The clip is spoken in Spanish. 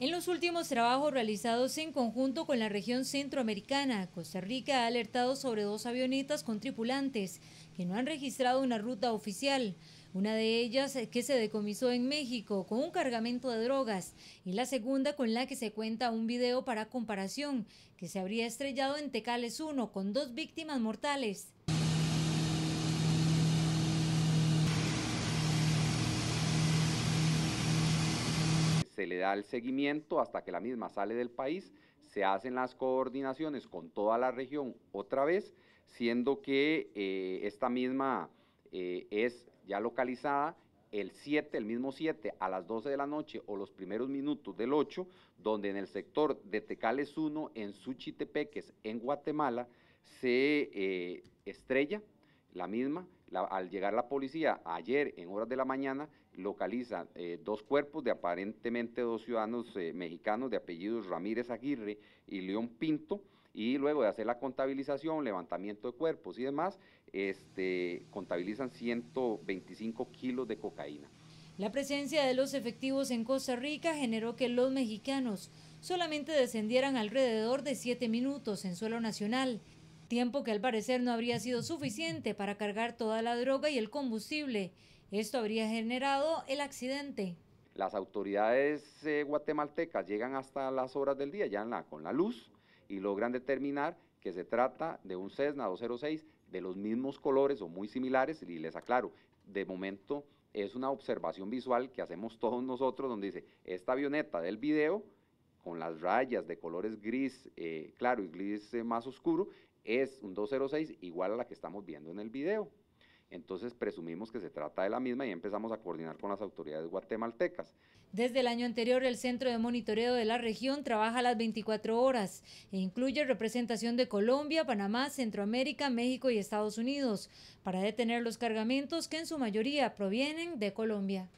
En los últimos trabajos realizados en conjunto con la región centroamericana, Costa Rica ha alertado sobre dos avionetas con tripulantes que no han registrado una ruta oficial. Una de ellas eh, que se decomisó en México con un cargamento de drogas y la segunda con la que se cuenta un video para comparación que se habría estrellado en Tecales 1 con dos víctimas mortales. se le da el seguimiento hasta que la misma sale del país, se hacen las coordinaciones con toda la región otra vez, siendo que eh, esta misma eh, es ya localizada el 7, el mismo 7 a las 12 de la noche o los primeros minutos del 8, donde en el sector de Tecales 1, en Suchitepeques, en Guatemala, se eh, estrella la misma, al llegar la policía ayer en horas de la mañana, localiza eh, dos cuerpos de aparentemente dos ciudadanos eh, mexicanos de apellidos Ramírez Aguirre y León Pinto, y luego de hacer la contabilización, levantamiento de cuerpos y demás, este, contabilizan 125 kilos de cocaína. La presencia de los efectivos en Costa Rica generó que los mexicanos solamente descendieran alrededor de siete minutos en suelo nacional tiempo que al parecer no habría sido suficiente para cargar toda la droga y el combustible. Esto habría generado el accidente. Las autoridades eh, guatemaltecas llegan hasta las horas del día, ya en la, con la luz, y logran determinar que se trata de un Cessna 206 de los mismos colores o muy similares, y les aclaro, de momento es una observación visual que hacemos todos nosotros, donde dice, esta avioneta del video con las rayas de colores gris eh, claro y gris eh, más oscuro, es un 206 igual a la que estamos viendo en el video. Entonces presumimos que se trata de la misma y empezamos a coordinar con las autoridades guatemaltecas. Desde el año anterior, el Centro de Monitoreo de la región trabaja las 24 horas e incluye representación de Colombia, Panamá, Centroamérica, México y Estados Unidos para detener los cargamentos que en su mayoría provienen de Colombia.